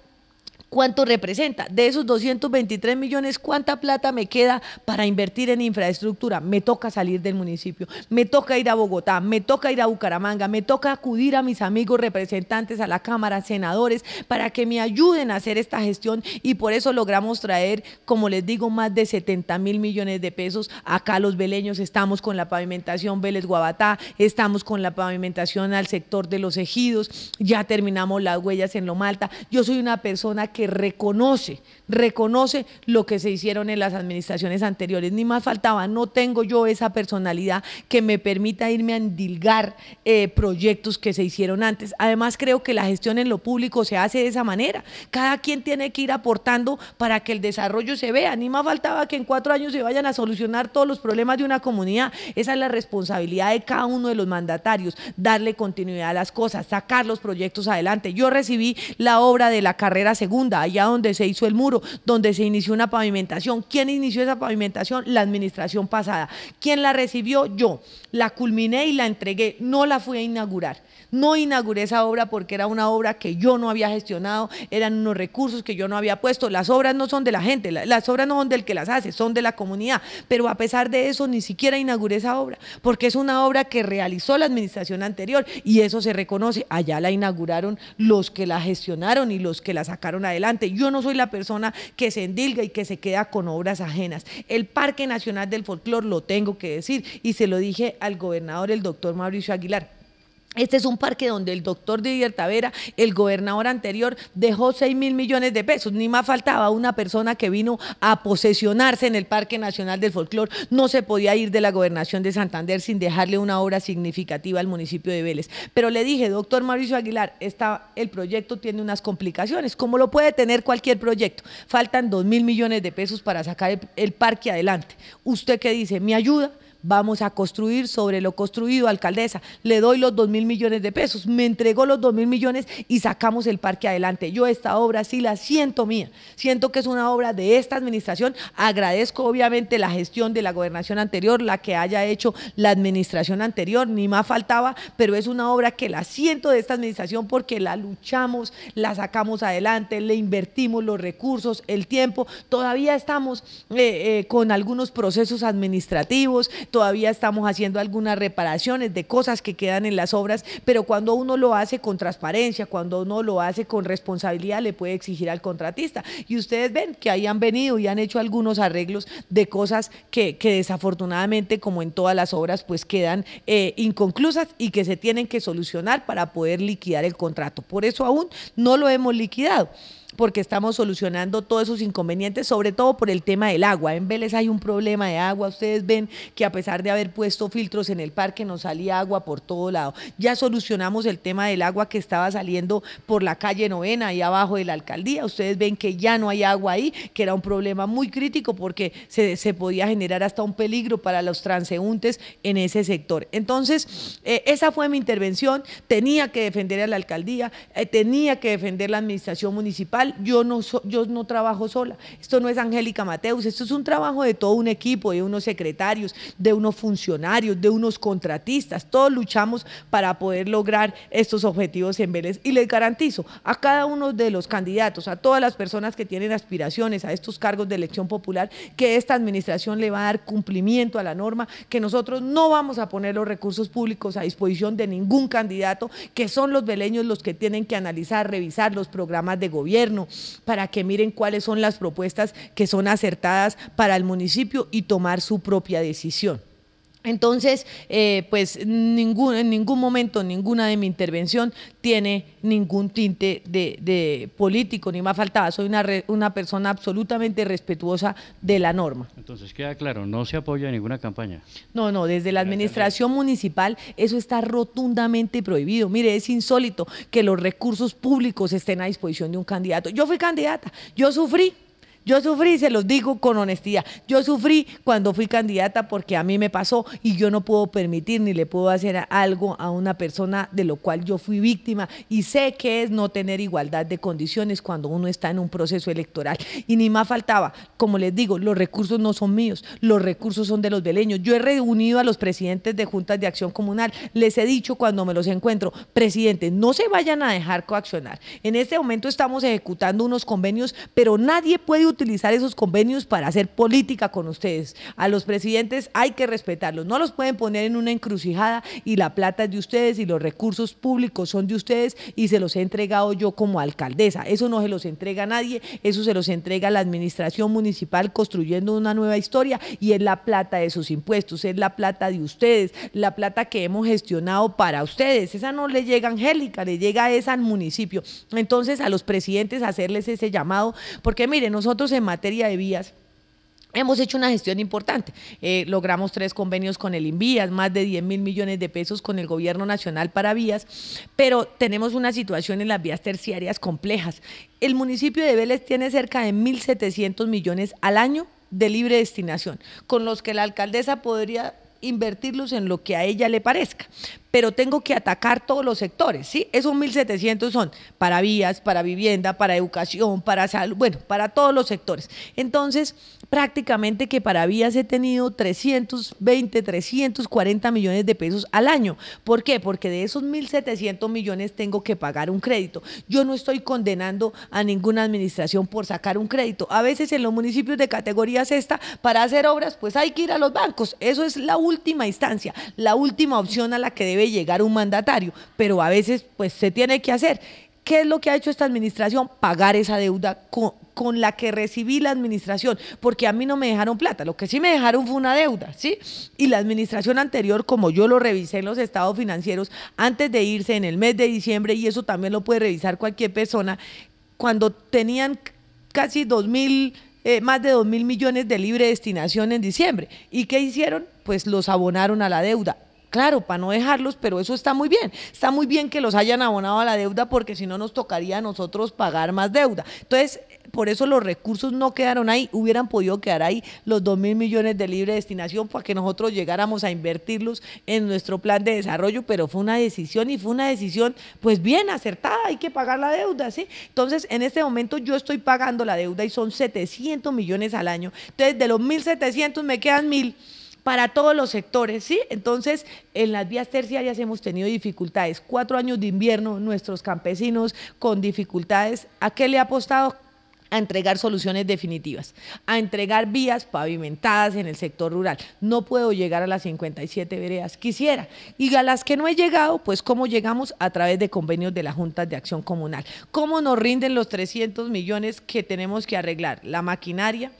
¿Cuánto representa? De esos 223 millones, ¿cuánta plata me queda para invertir en infraestructura? Me toca salir del municipio, me toca ir a Bogotá, me toca ir a Bucaramanga, me toca acudir a mis amigos representantes a la Cámara, senadores, para que me ayuden a hacer esta gestión y por eso logramos traer, como les digo, más de 70 mil millones de pesos acá los veleños. Estamos con la pavimentación Vélez Guabatá, estamos con la pavimentación al sector de los ejidos, ya terminamos las huellas en Malta Yo soy una persona que reconoce, reconoce lo que se hicieron en las administraciones anteriores. Ni más faltaba, no tengo yo esa personalidad que me permita irme a endilgar eh, proyectos que se hicieron antes. Además, creo que la gestión en lo público se hace de esa manera. Cada quien tiene que ir aportando para que el desarrollo se vea. Ni más faltaba que en cuatro años se vayan a solucionar todos los problemas de una comunidad. Esa es la responsabilidad de cada uno de los mandatarios, darle continuidad a las cosas, sacar los proyectos adelante. Yo recibí la obra de la carrera segunda allá donde se hizo el muro, donde se inició una pavimentación. ¿Quién inició esa pavimentación? La administración pasada. ¿Quién la recibió? Yo la culminé y la entregué. No la fui a inaugurar. No inauguré esa obra porque era una obra que yo no había gestionado, eran unos recursos que yo no había puesto. Las obras no son de la gente, las obras no son del que las hace, son de la comunidad. Pero a pesar de eso, ni siquiera inauguré esa obra porque es una obra que realizó la administración anterior y eso se reconoce. Allá la inauguraron los que la gestionaron y los que la sacaron adelante. Yo no soy la persona que se endilga y que se queda con obras ajenas. El Parque Nacional del Folclor, lo tengo que decir, y se lo dije al gobernador, el doctor Mauricio Aguilar. Este es un parque donde el doctor Didier Tavera, el gobernador anterior, dejó 6 mil millones de pesos. Ni más faltaba una persona que vino a posesionarse en el Parque Nacional del Folclor. No se podía ir de la gobernación de Santander sin dejarle una obra significativa al municipio de Vélez. Pero le dije, doctor Mauricio Aguilar, está, el proyecto tiene unas complicaciones, como lo puede tener cualquier proyecto. Faltan 2 mil millones de pesos para sacar el, el parque adelante. ¿Usted qué dice? ¿Me ayuda? Vamos a construir sobre lo construido, alcaldesa. Le doy los 2 mil millones de pesos. Me entregó los 2 mil millones y sacamos el parque adelante. Yo esta obra sí la siento mía. Siento que es una obra de esta administración. Agradezco obviamente la gestión de la gobernación anterior, la que haya hecho la administración anterior, ni más faltaba, pero es una obra que la siento de esta administración porque la luchamos, la sacamos adelante, le invertimos los recursos, el tiempo. Todavía estamos eh, eh, con algunos procesos administrativos, todavía estamos haciendo algunas reparaciones de cosas que quedan en las obras, pero cuando uno lo hace con transparencia, cuando uno lo hace con responsabilidad, le puede exigir al contratista. Y ustedes ven que ahí han venido y han hecho algunos arreglos de cosas que, desafortunadamente, como en todas las obras, pues quedan eh, inconclusas y que se tienen que solucionar para poder liquidar el contrato. Por eso aún no lo hemos liquidado porque estamos solucionando todos esos inconvenientes, sobre todo por el tema del agua. En Vélez hay un problema de agua. Ustedes ven que a pesar de haber puesto filtros en el parque, nos salía agua por todo lado. Ya solucionamos el tema del agua que estaba saliendo por la calle novena, ahí abajo de la alcaldía. Ustedes ven que ya no hay agua ahí, que era un problema muy crítico porque se, podía generar hasta un peligro para los transeúntes en ese sector. Entonces, eh, esa fue mi intervención. Tenía que defender a la alcaldía, eh, tenía que defender la administración municipal yo no, yo no trabajo sola. Esto no es Angélica Mateus, esto es un trabajo de todo un equipo, de unos secretarios, de unos funcionarios, de unos contratistas. Todos luchamos para poder lograr estos objetivos en Vélez. Y les garantizo a cada uno de los candidatos, a todas las personas que tienen aspiraciones a estos cargos de elección popular, que esta administración le va a dar cumplimiento a la norma, que nosotros no vamos a poner los recursos públicos a disposición de ningún candidato, que son los veleños los que tienen que analizar, revisar los programas de gobierno para que miren cuáles son las propuestas que son acertadas para el municipio y tomar su propia decisión. Entonces, eh, pues en ningún momento, ninguna de mi intervención tiene ningún tinte de, político, ni más faltaba. Soy una, una persona absolutamente respetuosa de la norma. Entonces, queda claro, no se apoya ninguna campaña. No, no, desde la administración municipal eso está rotundamente prohibido. Mire, es insólito que los recursos públicos estén a disposición de un candidato. Yo fui candidata, yo sufrí yo sufrí, se los digo con honestidad, yo sufrí cuando fui candidata porque a mí me pasó y yo no puedo permitir ni le puedo hacer algo a una persona de lo cual yo fui víctima y sé que es no tener igualdad de condiciones cuando uno está en un proceso electoral. Y ni más faltaba, como les digo, los recursos no son míos, los recursos son de los veleños. Yo he reunido a los presidentes de juntas de acción comunal, les he dicho cuando me los encuentro, presidente, no se vayan a dejar coaccionar. En este momento estamos ejecutando unos convenios, pero nadie puede utilizar esos convenios para hacer política con ustedes. A los presidentes hay que respetarlos, no los pueden poner en una encrucijada y la plata es de ustedes y los recursos públicos son de ustedes y se los he entregado yo como alcaldesa. Eso no se los entrega a nadie, eso se los entrega la administración municipal construyendo una nueva historia y es la plata de sus impuestos, es la plata de ustedes, la plata que hemos gestionado para ustedes. Esa no le llega a Angélica, le llega a esa al municipio. Entonces a los presidentes hacerles ese llamado, porque mire, nosotros en materia de vías, Hemos hecho una gestión importante. Eh, logramos tres convenios con el Invías, más de 10 mil millones de pesos con el Gobierno Nacional para vías, pero tenemos una situación en las vías terciarias complejas. El municipio de Vélez tiene cerca de 1.700 millones al año de libre destinación, con los que la alcaldesa podría invertirlos en lo que a ella le parezca pero tengo que atacar todos los sectores, ¿sí? Esos 1.700 son para vías, para vivienda, para educación, para salud, bueno, para todos los sectores. Entonces, prácticamente que para vías he tenido 320, 340 millones de pesos al año. ¿Por qué? Porque de esos 1.700 millones tengo que pagar un crédito. Yo no estoy condenando a ninguna administración por sacar un crédito. A veces en los municipios de categoría sexta, para hacer obras, pues hay que ir a los bancos. Eso es la última instancia, la última opción a la que debe llegar un mandatario, pero a veces pues se tiene que hacer. ¿Qué es lo que ha hecho esta administración? Pagar esa deuda con, la que recibí la administración, porque a mí no me dejaron plata, lo que sí me dejaron fue una deuda, ¿sí? Y la administración anterior, como yo lo revisé en los estados financieros antes de irse en el mes de diciembre, y eso también lo puede revisar cualquier persona, cuando tenían casi dos mil... Eh, más de dos mil millones de libre destinación en diciembre. ¿Y qué hicieron? Pues los abonaron a la deuda Claro, para no dejarlos, pero eso está muy bien. Está muy bien que los hayan abonado a la deuda porque si no nos tocaría a nosotros pagar más deuda. Entonces, por eso los recursos no quedaron ahí, hubieran podido quedar ahí los 2 mil millones de libre destinación para que nosotros llegáramos a invertirlos en nuestro plan de desarrollo, pero fue una decisión y fue una decisión pues bien acertada, hay que pagar la deuda, ¿sí? Entonces, en este momento yo estoy pagando la deuda y son 700 millones al año. Entonces, de los 1.700 me quedan 1.000 para todos los sectores, ¿sí? Entonces, en las vías terciarias hemos tenido dificultades. Cuatro años de invierno, nuestros campesinos con dificultades. ¿A qué le ha apostado? a entregar soluciones definitivas, a entregar vías pavimentadas en el sector rural. No puedo llegar a las 57 veredas, quisiera. Y a las que no he llegado, pues cómo llegamos a través de convenios de la Junta de acción comunal. ¿Cómo nos rinden los 300 millones que tenemos que arreglar? La maquinaria,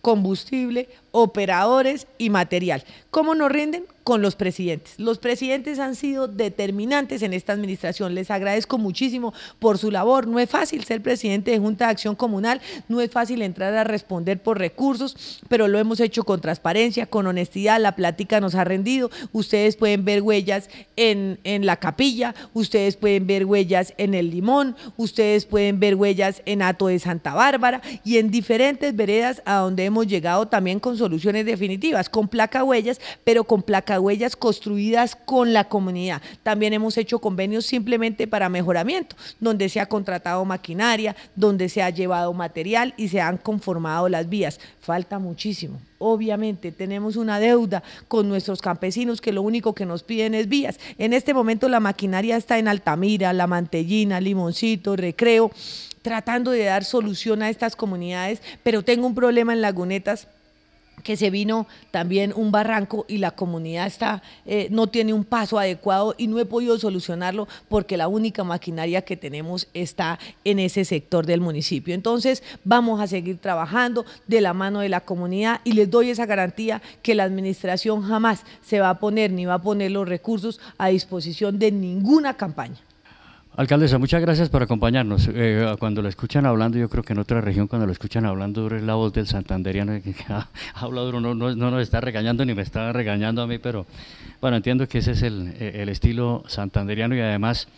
combustible, operadores y material. ¿Cómo nos rinden? Con los presidentes. Los presidentes han sido determinantes en esta administración. Les agradezco muchísimo por su labor. No es fácil ser presidente de Junta de Acción Comunal, no es fácil entrar a responder por recursos, pero lo hemos hecho con transparencia, con honestidad. La plática nos ha rendido. Ustedes pueden ver huellas en, la capilla, ustedes pueden ver huellas en el limón, ustedes pueden ver huellas en Ato de Santa Bárbara y en diferentes veredas a donde hemos llegado también con soluciones definitivas, con placa huellas, pero con placa huellas construidas con la comunidad. También hemos hecho convenios simplemente para mejoramiento, donde se ha contratado maquinaria, donde se ha llevado material y se han conformado las vías. Falta muchísimo obviamente tenemos una deuda con nuestros campesinos que lo único que nos piden es vías. En este momento la maquinaria está en Altamira, La Mantellina, Limoncito, Recreo, tratando de dar solución a estas comunidades, pero tengo un problema en Lagunetas que se vino también un barranco y la comunidad está, eh, no tiene un paso adecuado y no he podido solucionarlo porque la única maquinaria que tenemos está en ese sector del municipio. Entonces vamos a seguir trabajando de la mano de la comunidad y les doy esa garantía que la administración jamás se va a poner ni va a poner los recursos a disposición de ninguna campaña. Alcaldesa, muchas gracias por acompañarnos. Eh, cuando lo escuchan hablando, yo creo que en otra región, cuando lo escuchan hablando, es la voz del santanderiano que ha, habla duro, no, no, no, nos está regañando ni me está regañando a mí, pero bueno, entiendo que ese es el, el estilo santanderiano y además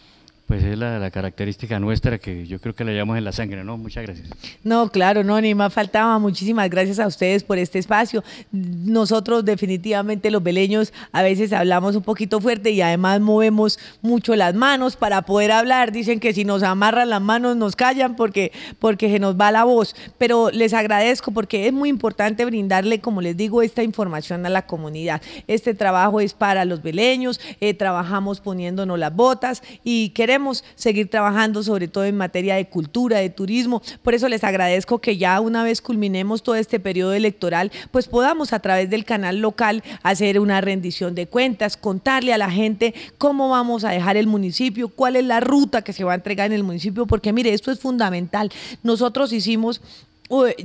pues es la, característica nuestra que yo creo que la llevamos en la sangre, ¿no? Muchas gracias. No, claro, no, ni más faltaba. Muchísimas gracias a ustedes por este espacio. Nosotros definitivamente los veleños a veces hablamos un poquito fuerte y además movemos mucho las manos para poder hablar. Dicen que si nos amarran las manos nos callan porque, porque se nos va la voz. Pero les agradezco porque es muy importante brindarle, como les digo, esta información a la comunidad. Este trabajo es para los veleños, eh, trabajamos poniéndonos las botas y queremos seguir trabajando, sobre todo en materia de cultura, de turismo. Por eso les agradezco que ya una vez culminemos todo este periodo electoral, pues podamos a través del canal local hacer una rendición de cuentas, contarle a la gente cómo vamos a dejar el municipio, cuál es la ruta que se va a entregar en el municipio, porque mire, esto es fundamental. Nosotros hicimos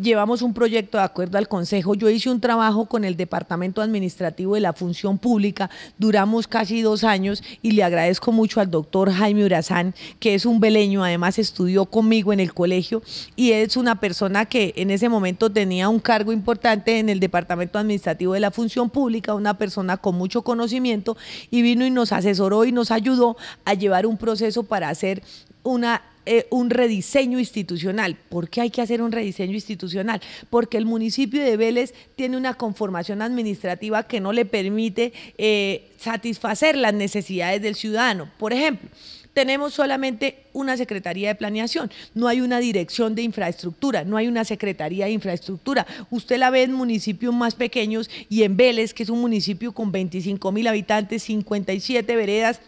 llevamos un proyecto de acuerdo al Consejo. Yo hice un trabajo con el Departamento Administrativo de la Función Pública, duramos casi dos años y le agradezco mucho al doctor Jaime Urazán, que es un beleño, además estudió conmigo en el colegio y es una persona que en ese momento tenía un cargo importante en el Departamento Administrativo de la Función Pública, una persona con mucho conocimiento y vino y nos asesoró y nos ayudó a llevar un proceso para hacer una eh, un rediseño institucional. ¿Por qué hay que hacer un rediseño institucional? Porque el municipio de Vélez tiene una conformación administrativa que no le permite eh, satisfacer las necesidades del ciudadano. Por ejemplo, tenemos solamente una Secretaría de Planeación, no hay una Dirección de Infraestructura, no hay una Secretaría de Infraestructura. Usted la ve en municipios más pequeños y en Vélez, que es un municipio con 25 mil habitantes, 57 veredas,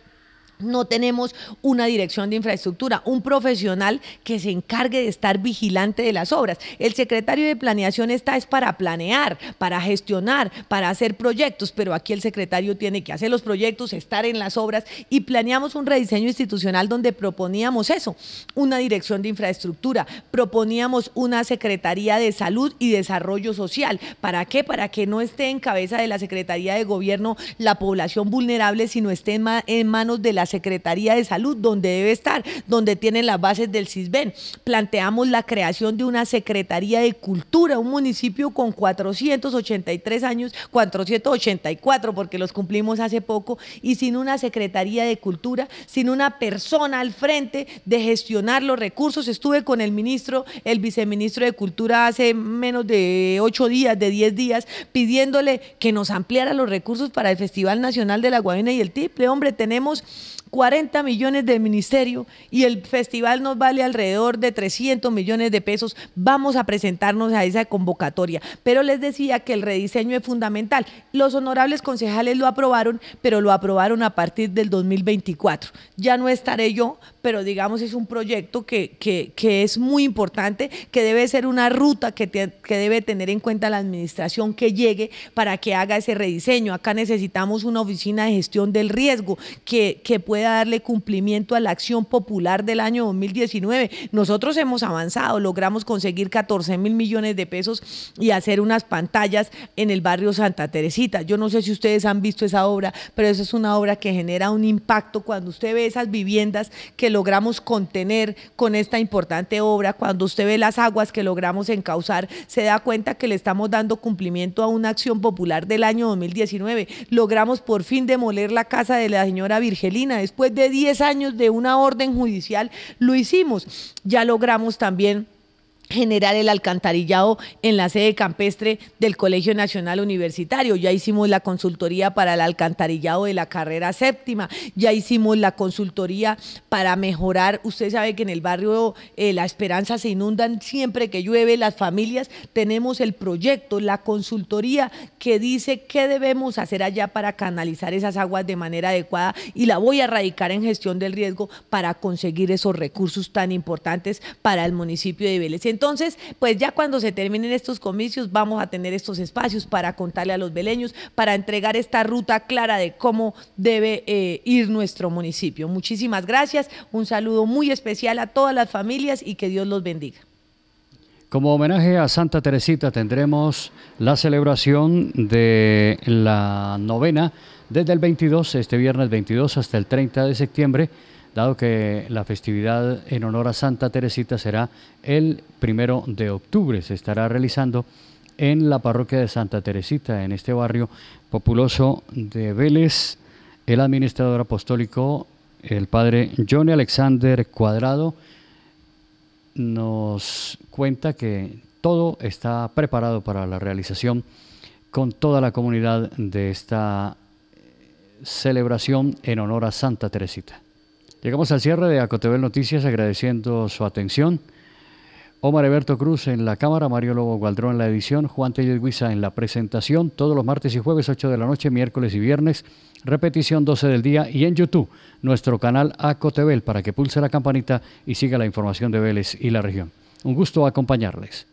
no tenemos una dirección de infraestructura, un profesional que se encargue de estar vigilante de las obras. El secretario de planeación está es para planear, para gestionar, para hacer proyectos, pero aquí el secretario tiene que hacer los proyectos, estar en las obras y planeamos un rediseño institucional donde proponíamos eso, una dirección de infraestructura, proponíamos una secretaría de salud y desarrollo social. ¿Para qué? Para que no esté en cabeza de la Secretaría de Gobierno la población vulnerable, sino esté en, manos de las Secretaría de Salud, donde debe estar, donde tienen las bases del CISBEN. Planteamos la creación de una Secretaría de Cultura, un municipio con 483 años, 484, porque los cumplimos hace poco, y sin una Secretaría de Cultura, sin una persona al frente de gestionar los recursos. Estuve con el ministro, el viceministro de Cultura hace menos de ocho días, de diez días, pidiéndole que nos ampliara los recursos para el Festival Nacional de la Guayana y el Tiple. Hombre, tenemos 40 millones del ministerio y el festival nos vale alrededor de 300 millones de pesos. Vamos a presentarnos a esa convocatoria. Pero les decía que el rediseño es fundamental. Los honorables concejales lo aprobaron, pero lo aprobaron a partir del 2024. Ya no estaré yo pero digamos es un proyecto que, es muy importante, que debe ser una ruta que, debe tener en cuenta la administración que llegue para que haga ese rediseño. Acá necesitamos una oficina de gestión del riesgo que, pueda darle cumplimiento a la acción popular del año 2019. Nosotros hemos avanzado, logramos conseguir 14 mil millones de pesos y hacer unas pantallas en el barrio Santa Teresita. Yo no sé si ustedes han visto esa obra, pero esa es una obra que genera un impacto cuando usted ve esas viviendas que logramos contener con esta importante obra. Cuando usted ve las aguas que logramos encauzar, se da cuenta que le estamos dando cumplimiento a una acción popular del año 2019. Logramos por fin demoler la casa de la señora Virgelina. Después de 10 años de una orden judicial, lo hicimos. Ya logramos también generar el alcantarillado en la sede campestre del Colegio Nacional Universitario. Ya hicimos la consultoría para el alcantarillado de la carrera séptima, ya hicimos la consultoría para mejorar, usted sabe que en el barrio eh, La Esperanza se inundan siempre que llueve, las familias, tenemos el proyecto, la consultoría que dice qué debemos hacer allá para canalizar esas aguas de manera adecuada y la voy a radicar en gestión del riesgo para conseguir esos recursos tan importantes para el municipio de Vélez entonces, pues ya cuando se terminen estos comicios, vamos a tener estos espacios para contarle a los beleños, para entregar esta ruta clara de cómo debe eh, ir nuestro municipio. Muchísimas gracias, un saludo muy especial a todas las familias y que Dios los bendiga. Como homenaje a Santa Teresita tendremos la celebración de la novena desde el 22, este viernes 22 hasta el 30 de septiembre dado que la festividad en honor a Santa Teresita será el primero de octubre. Se estará realizando en la parroquia de Santa Teresita, en este barrio populoso de Vélez. El administrador apostólico, el padre Johnny Alexander Cuadrado, nos cuenta que todo está preparado para la realización con toda la comunidad de esta celebración en honor a Santa Teresita. Llegamos al cierre de Acotebel Noticias agradeciendo su atención. Omar Eberto Cruz en la cámara, Mario Lobo Gualdrón en la edición, Juan Tellez Guisa en la presentación, todos los martes y jueves 8 de la noche, miércoles y viernes, repetición 12 del día y en YouTube, nuestro canal Acotebel para que pulse la campanita y siga la información de Vélez y la región. Un gusto acompañarles.